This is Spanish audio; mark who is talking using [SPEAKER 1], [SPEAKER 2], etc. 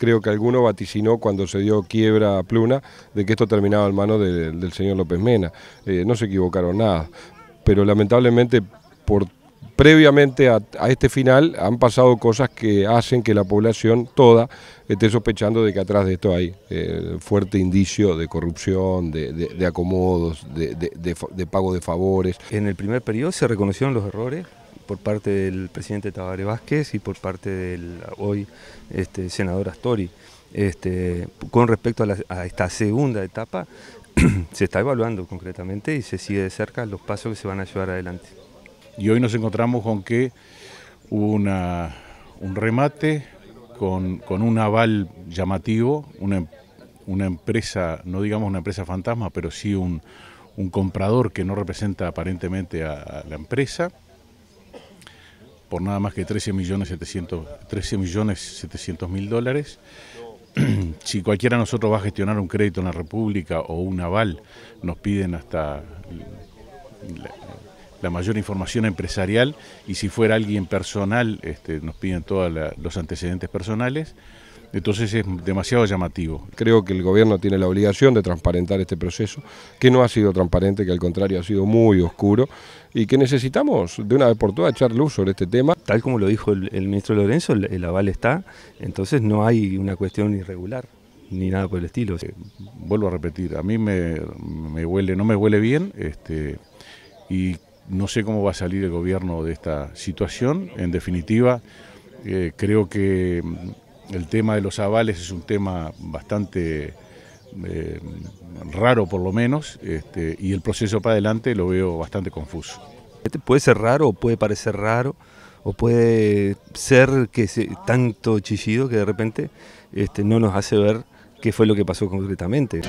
[SPEAKER 1] creo que alguno vaticinó cuando se dio quiebra a Pluna de que esto terminaba en manos del señor López Mena. Eh, no se equivocaron nada, pero lamentablemente por previamente a, este final han pasado cosas que hacen que la población toda esté sospechando de que atrás de esto hay eh, fuerte indicio de corrupción, de, acomodos, de, de, pago de favores. En el primer periodo se reconocieron los errores, por parte del presidente
[SPEAKER 2] Tabare Vázquez y por parte del hoy este, senador Astori. Este, con respecto a, esta segunda etapa, se está evaluando concretamente y se
[SPEAKER 3] sigue de cerca los pasos que se van a llevar adelante. Y hoy nos encontramos con que hubo un remate con, un aval llamativo, una, empresa, no digamos una empresa fantasma, pero sí un, comprador que no representa aparentemente a la empresa, por nada más que 13 millones dólares. si cualquiera de nosotros va a gestionar un crédito en la República o un aval, nos piden hasta la, mayor información empresarial y si fuera alguien personal, este, nos piden todos los antecedentes personales. Entonces es demasiado llamativo.
[SPEAKER 1] Creo que el gobierno tiene la obligación de transparentar este proceso, que no ha sido transparente, que al contrario ha sido muy oscuro y que necesitamos de una vez por todas echar luz sobre este tema. Tal como lo dijo el, ministro Lorenzo, el, aval está, entonces no hay una cuestión irregular
[SPEAKER 3] ni nada por el estilo. Eh, vuelvo a repetir, a mí me, huele, no me huele bien, este, y no sé cómo va a salir el gobierno de esta situación. En definitiva, eh, creo que el tema de los avales es un tema bastante eh, raro por lo menos, este, y el proceso para adelante lo veo bastante confuso. ¿Este puede ser raro o puede parecer raro, o puede
[SPEAKER 2] ser que se, tanto chillido que de repente este, no nos hace ver qué fue lo que pasó concretamente.